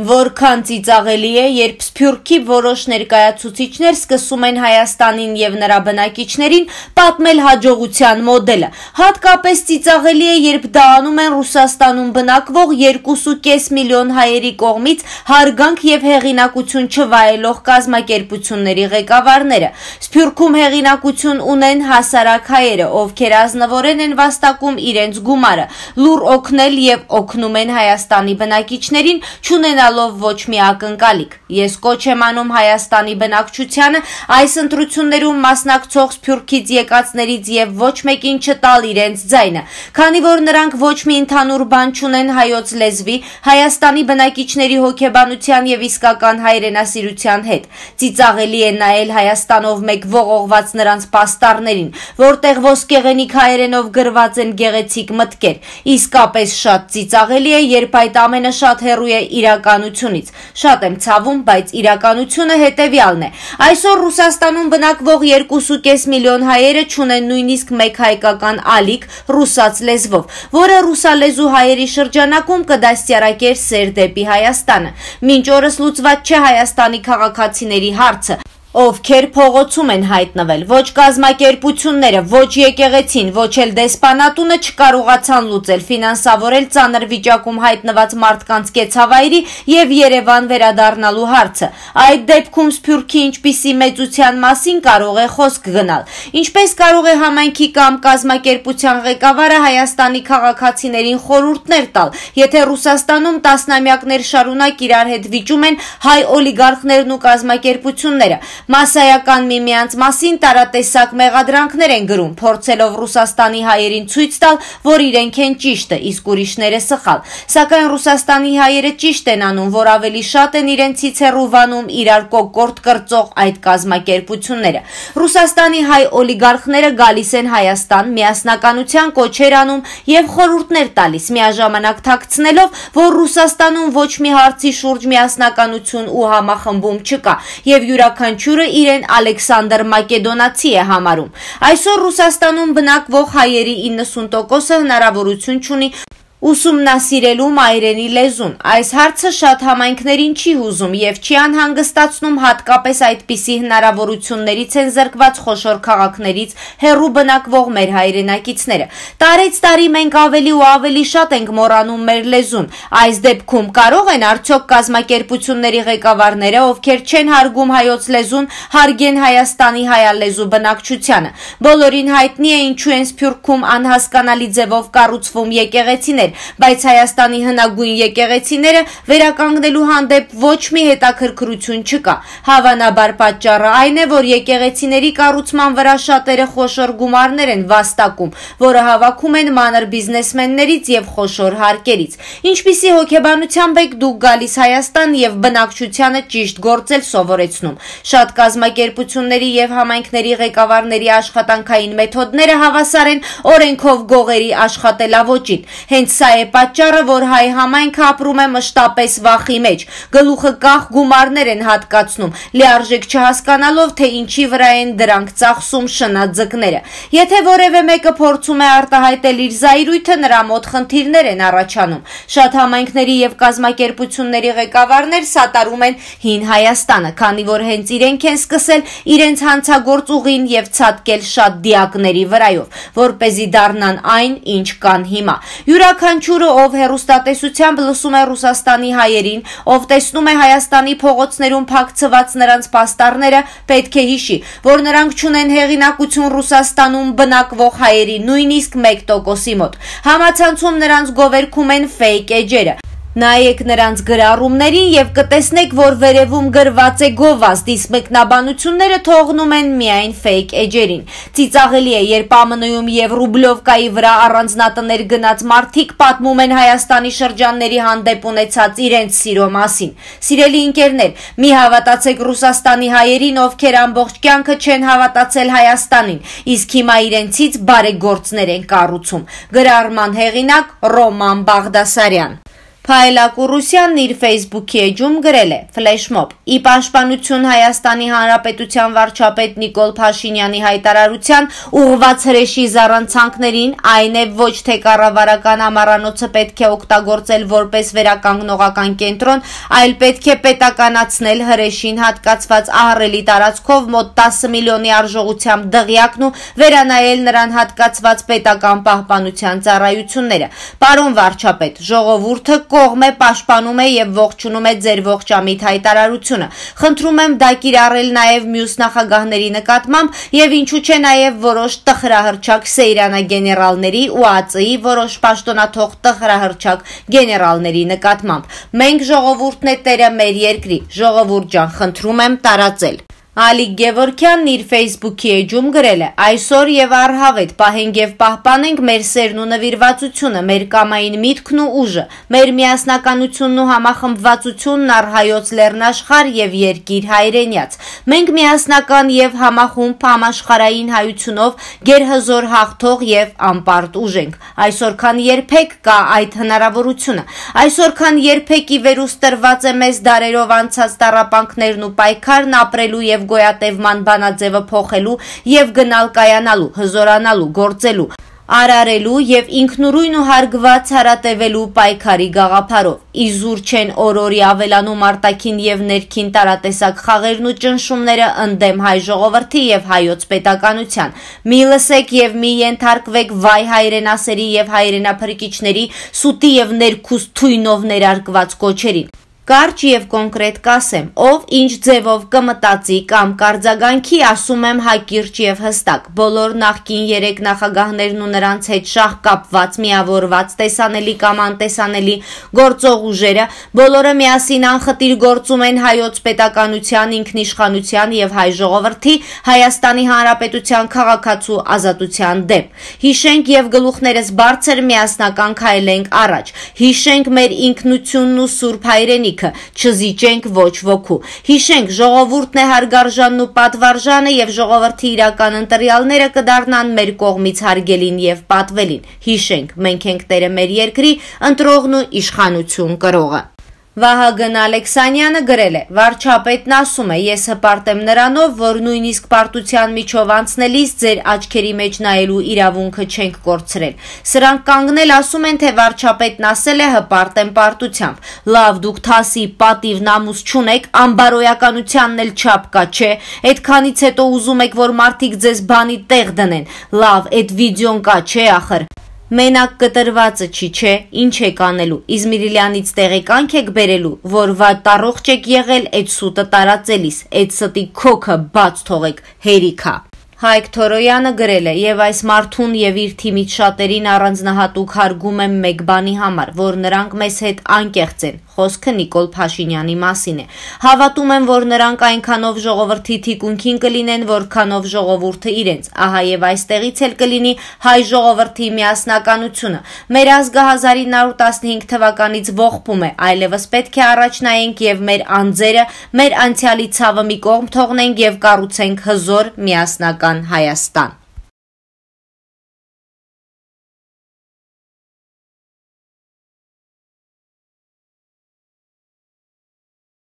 Որքան ծիծաղելի է, երբ Սփյուռքի որոշ ներկայացուցիչներ սկսում են Հայաստանին եւ նրա բնակիչներին պատմել հաջողության մոդելը։ Հատկապես ծիծաղելի է, երբ դա անում են Ռուսաստանում բնակվող 2.5 միլիոն հայերի կողմից հարգանք եւ հեղինակություն չվայելող կազմակերպությունների ղեկավարները։ Սփյուռքում հեղինակություն ունեն հասարակ հայերը, ովքեր ազնվորեն են վաստակում իրենց գումարը, լուր օգնել եւ օգնում են Հայաստանի բնակիչներին, չունեն ունենալով ոչ մի ակնկալիք։ Ես կոչ եմ անում Հայաստանի բնակչությանը այս ընտրություններում մասնակցող Սփյուռքից եկածներից եւ ոչ մեկին չտալ իրենց ձայնը, քանի որ նրանք ոչ մի ընդհանուր բան չունեն հայոց լեզվի, Հայաստանի բնակիչների հոգեբանության եւ իսկական հայրենասիրության հետ։ Ծիծաղելի է նայել Հայաստանով մեկ ողողված նրանց պաստառներին, որտեղ ոսկեղենիկ հայերենով գրված են գեղեցիկ մտքեր։ Իսկապես շատ ծիծաղելի է, երբ այդ ամենը շատ հեռու է իրական իրականությունից։ Շատ եմ ցավում, բայց իրականությունը հետևյալն է։ Այսօր Ռուսաստանում բնակվող 2.5 միլիոն հայերը ճունեն նույնիսկ մեկ հայկական ալիք ռուսաց լեզվով, որը ռուսալեզու հայերի շրջանակում կդաստիարակեր սեր դեպի Հայաստանը։ Մինչ օրս լուծված չէ Հայաստանի քաղաքացիների հարցը ովքեր փողոցում են հայտնվել։ Ոչ կազմակերպությունները, ոչ եկեղեցին, ոչ էլ դեսպանատունը չկարողացան լուծել ֆինանսավորել ծանր վիճակում հայտնված մարդկանց կեցավայրի եւ Երևան վերադառնալու հարցը։ Այդ դեպքում Սփյուռքի ինչպիսի մեծության մասին կարող է խոսք գնալ։ Ինչպես կարող է համայնքի կամ կազմակերպության ղեկավարը Հայաստանի քաղաքացիներին խորհուրդներ տալ, եթե Ռուսաստանում տասնամյակներ շարունակ իրար հետ վիճում են հայ օլիգարխներն ու կազմակերպությունները։ Մասայական միմյանց մասին տարատեսակ մեղադրանքներ են գրում, փորձելով Ռուսաստանի հայերին ցույց տալ, որ իրենք են ճիշտը, իսկ ուրիշները սխալ։ Սակայն Ռուսաստանի հայերը ճիշտ են անում, որ ավելի շատ են իրենցից հեռու վանում իրար կոկորտ կրծող այդ կազմակերպությունները։ Ռուսաստանի հայ օլիգարխները գալիս են Հայաստան, միասնականության կոչեր անում եւ խորհուրդներ տալիս, միաժամանակ թաքցնելով, որ Ռուսաստանում ոչ մի հարցի շուրջ միասնականություն ու համախմբում չկա եւ յուրաքանչյուր յուրաքանչյուրը իրեն Ալեքսանդր Մակեդոնացի է համարում։ Այսօր Ռուսաստանում բնակվող հայերի 90%-ը հնարավորություն չունի ուսումնասիրելում այրենի լեզուն։ Այս հարցը շատ համայնքներին չի հուզում եւ չի անհանգստացնում հատկապես այդպիսի հնարավորություններից են զրկված խոշոր քաղաքներից հերու բնակվող մեր հայրենակիցները։ Տարեց տարի մենք ավելի ու ավելի շատ ենք մոռանում մեր լեզուն։ Այս դեպքում կարող են արդյոք կազմակերպությունների ղեկավարները, ովքեր չեն հարգում հայոց լեզուն, հարգեն Հայաստանի հայալեզու բնակչությանը։ Բոլորին հայտնի է ինչու են Սփյուռքում անհասկանալի ձևով կառուցվում եկեղեցիներ են, բայց Հայաստանի հնագույն եկեղեցիները վերականգնելու հանդեպ ոչ մի հետաքրքրություն չկա։ Հավանաբար պատճառը այն է, որ եկեղեցիների կառուցման վրա շատերը խոշոր գումարներ են վաստակում, որը հավաքում են մանր բիզնեսմեններից եւ խոշոր հարկերից։ Ինչպիսի հոգեբանությամբ եք դուք գալիս Հայաստան եւ բնակչությանը ճիշտ գործել սովորեցնում։ Շատ կազմակերպությունների եւ համայնքների ղեկավարների աշխատանքային մեթոդները հավասար են օրենքով գողերի աշխատելավոճին։ Հենց Սա է պատճառը, որ հայ համայնքը ապրում է մշտապես վախի մեջ։ Գլուխը կախ գումարներ են հատկացնում, լիարժեք չհասկանալով, թե ինչի վրա են դրանք ծախսում շնաձկները։ Եթե որևէ մեկը փորձում է արտահայտել իր զայրույթը, նրա մոտ խնդիրներ են առաջանում։ Շատ համայնքների եւ կազմակերպությունների ղեկավարներ սատարում են հին Հայաստանը, քանի որ հենց իրենք են սկսել իրենց հանցագործ ուղին եւ ցատկել շատ դիակների վրայով, որ เป զի դառնան այն, ինչ կան հիմա։ Յուրաքանչյուր Յուրաքանչյուրը, ով հերոստատեսությամբ լսում է Ռուսաստանի հայերին, ով տեսնում է Հայաստանի փողոցներում փակցված նրանց պաստառները, պետք է հիշի, որ նրանք չունեն հեղինակություն Ռուսաստանում բնակվող հայերի նույնիսկ 1%-ի մոտ։ Համացանցում նրանց գովերքում են ֆեյք էջերը։ Նայեք նրանց գրառումներին եւ կտեսնեք, որ վերևում գրված է գովազդից մեկնաբանությունները թողնում են միայն fake էջերին։ Ծիծաղելի է, երբ ԱՄՆ-ում եւ ռուբլովկայի վրա առանձնատներ գնած մարդիկ պատմում են Հայաստանի շրջանների հանդեպ ունեցած իրենց սիրո մասին։ Սիրելի ընկերներ, մի հավատացեք Ռուսաստանի հայերին, ովքեր ամբողջ կյանքը չեն հավատացել Հայաստանին, իսկ հիմա իրենցից բարեգործներ են կառուցում։ Գրառման հեղինակ Ռոման Բաղդասարյան Փայլակուրուսյանն իր Facebook-ի էջում գրել է. «Ֆլեշմոբ՝ ի պաշտպանություն Հայաստանի Հանրապետության վարչապետ Նիկոլ Փաշինյանի հայտարարության՝ ուղղված հրեշի զառանցանքներին, այն է ոչ թե կառավարական ամառանոցը պետք է օգտագործել որպես վերականգնողական կենտրոն, այլ պետք է պետականացնել հրեշին հատկացված ահռելի տարածքով մոտ 10 միլիոնի արժողությամբ դղյակն ու վերանայել նրան հատկացված պետական պահպանության ծառայությունները։ Պարոն վարչապետ, ժողովուրդը կողմ է պաշտպանում է եւ ողջունում է ձեր ողջամիտ հայտարարությունը։ Խնդրում եմ դա կիրառել նաեւ մյուս նախագահների նկատմամբ եւ ինչու չէ նաեւ որոշ տխրահրճակ Սեյրանա գեներալների ու ԱԱՑ-ի որոշ պաշտոնաթող տխրահրճակ գեներալների նկատմամբ։ Մենք ժողովուրդն է տերը մեր երկրի։ Ժողովուրդ ջան, խնդրում եմ տարածել Ալիկ Գևորքյանն իր Facebook-ի էջում գրել է. «Այսօր եւ առհավետ պահենք եւ պահպանենք մեր սերն ու նվիրվածությունը, մեր կամային միտքն ու ուժը, մեր միասնականությունն ու համախմբվածությունն առ հայոց լեռնաշխարհ եւ երկիր հայրենյաց։ Մենք միասնական եւ համախումբ համաշխարային հայությունով գերհզոր հաղթող եւ անպարտ ուժ ենք։ Այսօր քան երբեք կա այդ հնարավորությունը։ Այսօր քան երբեք ի վերուս տրված է մեզ դարերով անցած տարապանքներն ու պայքարն ապրելու եւ եւ գոյատևման բանաձևը փոխելու եւ գնալ կայանալու, հզորանալու, գործելու արարելու եւ ինքնուրույն ու հարգված հարատևելու պայքարի գաղափարով։ Իզուր չեն օրորի ավելանում արտաքին եւ ներքին տարատեսակ խաղերն ու ճնշումները ընդդեմ հայ ժողովրդի եւ հայոց պետականության։ Մի լսեք եւ մի ենթարկվեք վայ հայրենասերի եւ հայրենափրկիչների սուտի եւ ներքուս թույնով ներարկված կոչերին։ Կարճ եւ կոնկրետ կասեմ, ով ինչ ձևով կմտածի կամ կարձագանքի, ասում եմ հակիրճ եւ հստակ։ Բոլոր նախկին 3 նախագահներն ու նրանց հետ շահ կապված, միավորված, տեսանելի կամ անտեսանելի գործող ուժերը, բոլորը միասին անխտիր գործում են հայոց պետականության, ինքնիշխանության եւ հայ ժողովրդի Հայաստանի Հանրապետության քաղաքացու ազատության դեմ։ Հիշենք եւ գլուխներս բարձր միասնական քայլենք առաջ։ Հիշենք մեր ինքնությունն ու սուրբ հայրենի գաղտնիքը, չզիջենք ոչ ոքու։ Հիշենք, ժողովուրդն է հարգարժանն ու պատվարժանը եւ ժողովրդի իրական ընտրյալները կդառնան մեր կողմից հարգելին եւ պատվելին։ Հիշենք, մենք ենք Տերը մեր երկրի ընտրողն ու իշխանություն կրողը։ Վահագն Ալեքսանյանը գրել է. «Վարչապետն ասում է. Ես հպարտեմ նրանով, որ նույնիսկ պարտության միջով անցնելիս ձեր աչքերի մեջ նայելու իրավունքը չենք կորցրել։ Սրանք կանգնել ասում են, թե վարչապետն ասել է հպարտեմ պարտությամբ։ Լավ, դուք թասի պատիվ նամուս չունեք, անբարոյականությանն էլ չափ կա, չէ՞։ Այդքանից հետո ուզում եք, որ մարդիկ ձեզ բանի տեղ դնեն։ Լավ, այդ վիդեոն կա, չէ՞ ախր» մենակ կտրվածը չի, չէ, ինչ եք անելու։ Իզմիրիլյանից տեղեկանք եք բերելու, որ վատ տարողջ եք եղել այդ սուտը տարածելիս, այդ ստի քոքը բաց թողեք, հերիքա։ Հայկ Թորոյանը գրել է եւ այս մարդուն եւ իր թիմից շատերին առանձնահատուկ հարգում եմ մեկ բանի համար, որ նրանք մեզ հետ անկեղծ են, Խոսքը Նիկոլ Փաշինյանի մասին է։ Հավատում եմ, որ նրանք այնքանով ժողովրդի թիկունքին կլինեն, որքանով ժողովուրդը իրենց։ Ահա եւ այստեղից էլ կլինի հայ ժողովրդի միասնականությունը։ Մեր ազգը 1915 թվականից ողբում է, այլևս պետք է առաջ նայենք եւ մեր անձերը, մեր անցյալի ցավը մի կողմ թողնենք եւ կառուցենք հզոր միասնական Հայաստան։